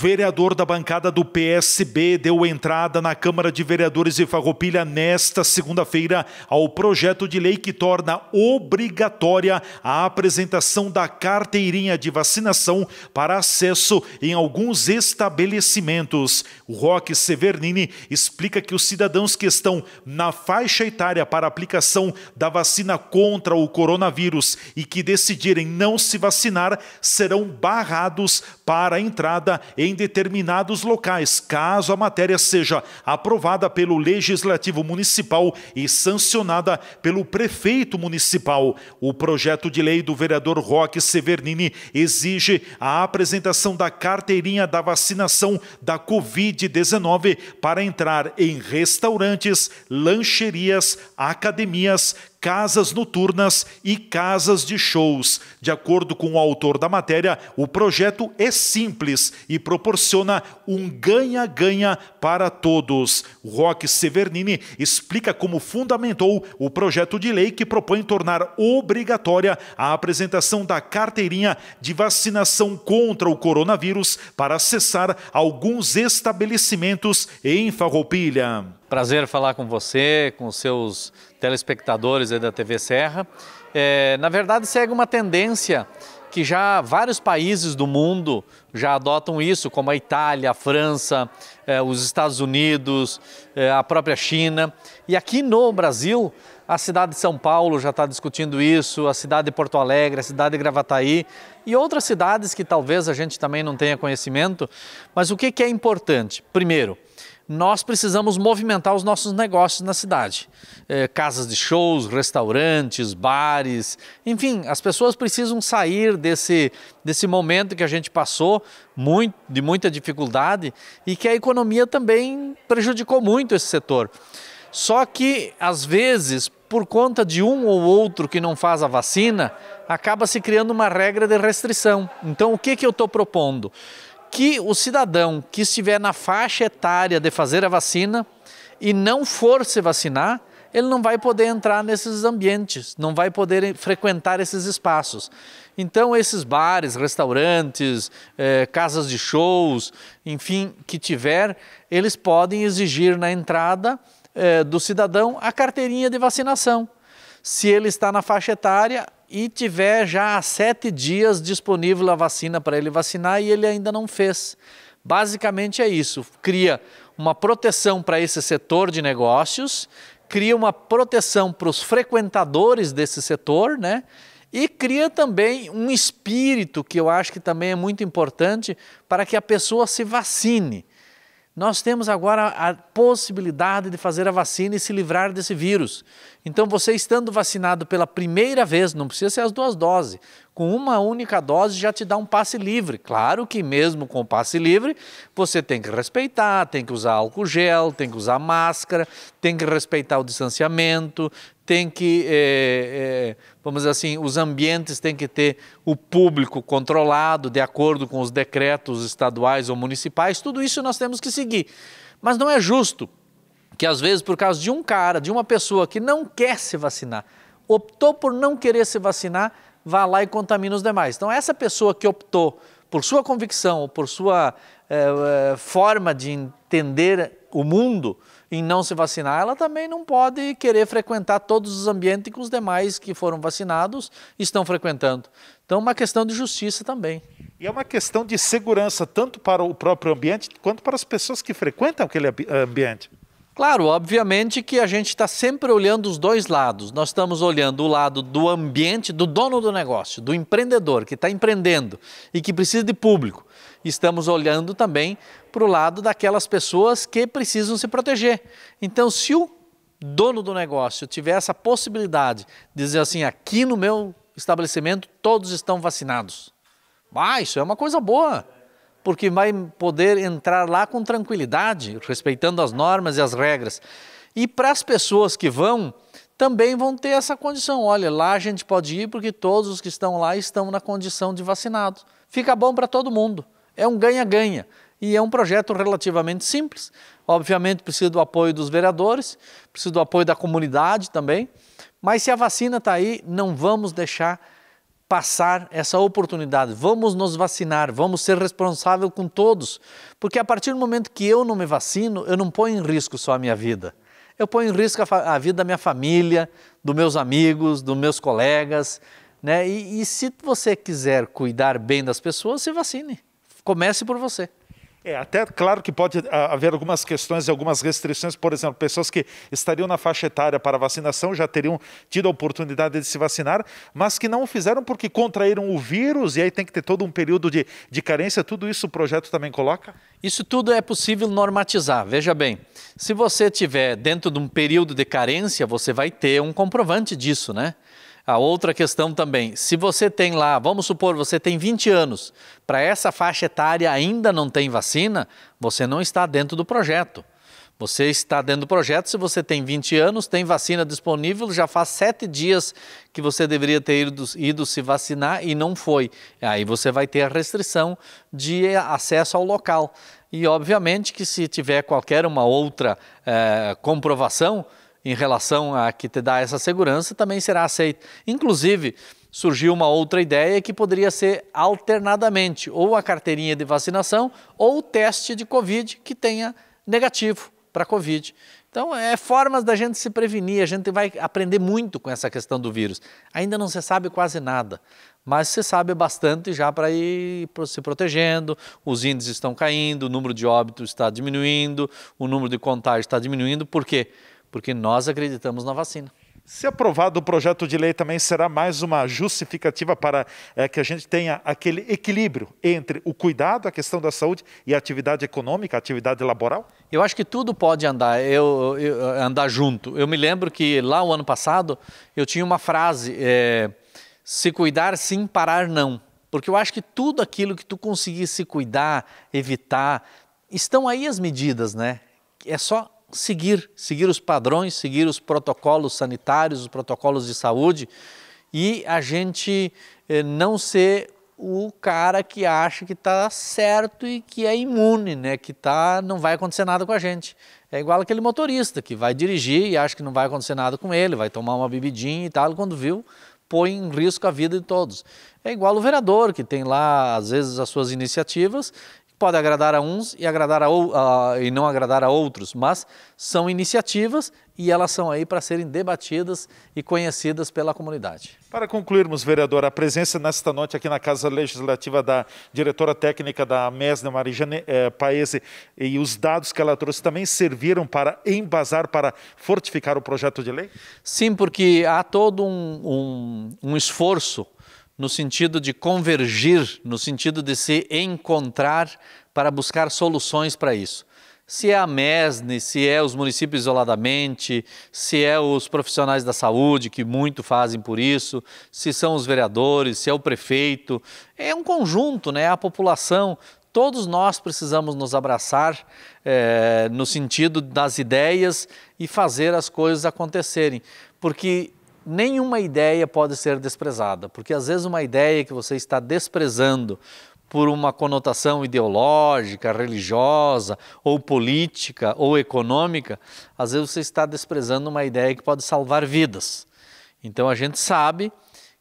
vereador da bancada do PSB deu entrada na Câmara de Vereadores de Farroupilha nesta segunda-feira ao projeto de lei que torna obrigatória a apresentação da carteirinha de vacinação para acesso em alguns estabelecimentos. O Roque Severnini explica que os cidadãos que estão na faixa etária para aplicação da vacina contra o coronavírus e que decidirem não se vacinar serão barrados para a entrada em determinados locais, caso a matéria seja aprovada pelo Legislativo Municipal e sancionada pelo prefeito municipal. O projeto de lei do vereador Roque Severnini exige a apresentação da carteirinha da vacinação da Covid-19 para entrar em restaurantes, lancherias, academias, casas noturnas e casas de shows. De acordo com o autor da matéria, o projeto é simples e proporciona um ganha-ganha para todos. Roque Severnini explica como fundamentou o projeto de lei que propõe tornar obrigatória a apresentação da carteirinha de vacinação contra o coronavírus para acessar alguns estabelecimentos em Farroupilha. Prazer falar com você, com os seus telespectadores da TV Serra. É, na verdade, segue uma tendência que já vários países do mundo já adotam isso, como a Itália, a França, é, os Estados Unidos, é, a própria China. E aqui no Brasil, a cidade de São Paulo já está discutindo isso, a cidade de Porto Alegre, a cidade de Gravataí e outras cidades que talvez a gente também não tenha conhecimento. Mas o que, que é importante? Primeiro, nós precisamos movimentar os nossos negócios na cidade. É, casas de shows, restaurantes, bares, enfim, as pessoas precisam sair desse, desse momento que a gente passou muito, de muita dificuldade e que a economia também prejudicou muito esse setor. Só que, às vezes, por conta de um ou outro que não faz a vacina, acaba se criando uma regra de restrição. Então, o que, que eu estou propondo? que o cidadão que estiver na faixa etária de fazer a vacina e não for se vacinar, ele não vai poder entrar nesses ambientes, não vai poder frequentar esses espaços. Então, esses bares, restaurantes, eh, casas de shows, enfim, que tiver, eles podem exigir na entrada eh, do cidadão a carteirinha de vacinação. Se ele está na faixa etária, e tiver já há sete dias disponível a vacina para ele vacinar e ele ainda não fez. Basicamente é isso. Cria uma proteção para esse setor de negócios, cria uma proteção para os frequentadores desse setor, né? E cria também um espírito que eu acho que também é muito importante para que a pessoa se vacine nós temos agora a possibilidade de fazer a vacina e se livrar desse vírus. Então, você estando vacinado pela primeira vez, não precisa ser as duas doses, com uma única dose já te dá um passe livre. Claro que mesmo com passe livre, você tem que respeitar, tem que usar álcool gel, tem que usar máscara, tem que respeitar o distanciamento, tem que, é, é, vamos dizer assim, os ambientes têm que ter o público controlado de acordo com os decretos estaduais ou municipais, tudo isso nós temos que seguir. Mas não é justo que às vezes por causa de um cara, de uma pessoa que não quer se vacinar, optou por não querer se vacinar, vá lá e contamina os demais. Então, essa pessoa que optou por sua convicção ou por sua é, forma de entender o mundo em não se vacinar, ela também não pode querer frequentar todos os ambientes que os demais que foram vacinados estão frequentando. Então, é uma questão de justiça também. E é uma questão de segurança tanto para o próprio ambiente quanto para as pessoas que frequentam aquele ambiente. Claro, obviamente que a gente está sempre olhando os dois lados. Nós estamos olhando o lado do ambiente, do dono do negócio, do empreendedor que está empreendendo e que precisa de público. Estamos olhando também para o lado daquelas pessoas que precisam se proteger. Então, se o dono do negócio tiver essa possibilidade de dizer assim: aqui no meu estabelecimento todos estão vacinados, ah, isso é uma coisa boa porque vai poder entrar lá com tranquilidade, respeitando as normas e as regras. E para as pessoas que vão, também vão ter essa condição. Olha, lá a gente pode ir porque todos os que estão lá estão na condição de vacinado. Fica bom para todo mundo. É um ganha-ganha. E é um projeto relativamente simples. Obviamente precisa do apoio dos vereadores, precisa do apoio da comunidade também. Mas se a vacina está aí, não vamos deixar passar essa oportunidade. Vamos nos vacinar, vamos ser responsável com todos, porque a partir do momento que eu não me vacino, eu não ponho em risco só a minha vida. Eu ponho em risco a, a vida da minha família, dos meus amigos, dos meus colegas, né? E, e se você quiser cuidar bem das pessoas, se vacine. Comece por você. É, até claro que pode ah, haver algumas questões e algumas restrições, por exemplo, pessoas que estariam na faixa etária para vacinação já teriam tido a oportunidade de se vacinar, mas que não fizeram porque contraíram o vírus e aí tem que ter todo um período de, de carência. Tudo isso o projeto também coloca? Isso tudo é possível normatizar. Veja bem, se você tiver dentro de um período de carência, você vai ter um comprovante disso, né? a outra questão também. Se você tem lá, vamos supor, você tem 20 anos, para essa faixa etária ainda não tem vacina, você não está dentro do projeto. Você está dentro do projeto, se você tem 20 anos, tem vacina disponível, já faz sete dias que você deveria ter ido, ido, se vacinar e não foi. Aí você vai ter a restrição de acesso ao local. E obviamente que se tiver qualquer uma outra eh, comprovação, em relação a que te dá essa segurança também será aceita. Inclusive, surgiu uma outra ideia que poderia ser alternadamente ou a carteirinha de vacinação ou o teste de Covid que tenha negativo para Covid. Então, é formas da gente se prevenir, a gente vai aprender muito com essa questão do vírus. Ainda não se sabe quase nada, mas se sabe bastante já para ir se protegendo, os índices estão caindo, o número de óbitos está diminuindo, o número de contágios está diminuindo, por quê? Porque porque nós acreditamos na vacina. Se aprovado, o projeto de lei também será mais uma justificativa para é, que a gente tenha aquele equilíbrio entre o cuidado, a questão da saúde e a atividade econômica, a atividade laboral? Eu acho que tudo pode andar, eu, eu andar junto. Eu me lembro que lá o ano passado eu tinha uma frase: é, se cuidar sim, parar não. Porque eu acho que tudo aquilo que tu conseguir se cuidar, evitar, estão aí as medidas, né? É só seguir, seguir os padrões, seguir os protocolos sanitários, os protocolos de saúde e a gente eh, não ser o cara que acha que está certo e que é imune, né? Que tá, não vai acontecer nada com a gente. É igual aquele motorista que vai dirigir e acha que não vai acontecer nada com ele, vai tomar uma bebidinha e tal, e quando viu, põe em risco a vida de todos. É igual o vereador que tem lá às vezes as suas iniciativas pode agradar a uns e, agradar a, e não agradar a outros, mas são iniciativas e elas são aí para serem debatidas e conhecidas pela comunidade. Para concluirmos, vereador, a presença nesta noite aqui na Casa Legislativa da diretora técnica da MESNA, Marijane eh, Paese, e os dados que ela trouxe também serviram para embasar, para fortificar o projeto de lei? Sim, porque há todo um, um, um esforço no sentido de convergir, no sentido de se encontrar para buscar soluções para isso. Se é a MESNE, se é os municípios isoladamente, se é os profissionais da saúde, que muito fazem por isso, se são os vereadores, se é o prefeito, é um conjunto, né? É a população, todos nós precisamos nos abraçar é, no sentido das ideias e fazer as coisas acontecerem, porque nenhuma ideia pode ser desprezada, porque às vezes uma ideia que você está desprezando por uma conotação ideológica, religiosa, ou política, ou econômica, às vezes você está desprezando uma ideia que pode salvar vidas. Então a gente sabe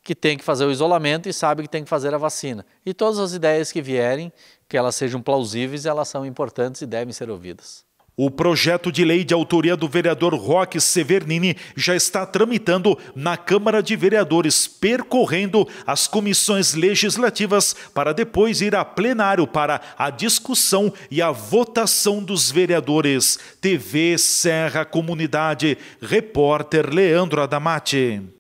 que tem que fazer o isolamento e sabe que tem que fazer a vacina. E todas as ideias que vierem, que elas sejam plausíveis, elas são importantes e devem ser ouvidas. O projeto de lei de autoria do vereador Roque Severnini já está tramitando na Câmara de Vereadores, percorrendo as comissões legislativas para depois ir a plenário para a discussão e a votação dos vereadores. TV Serra Comunidade, repórter Leandro Adamati.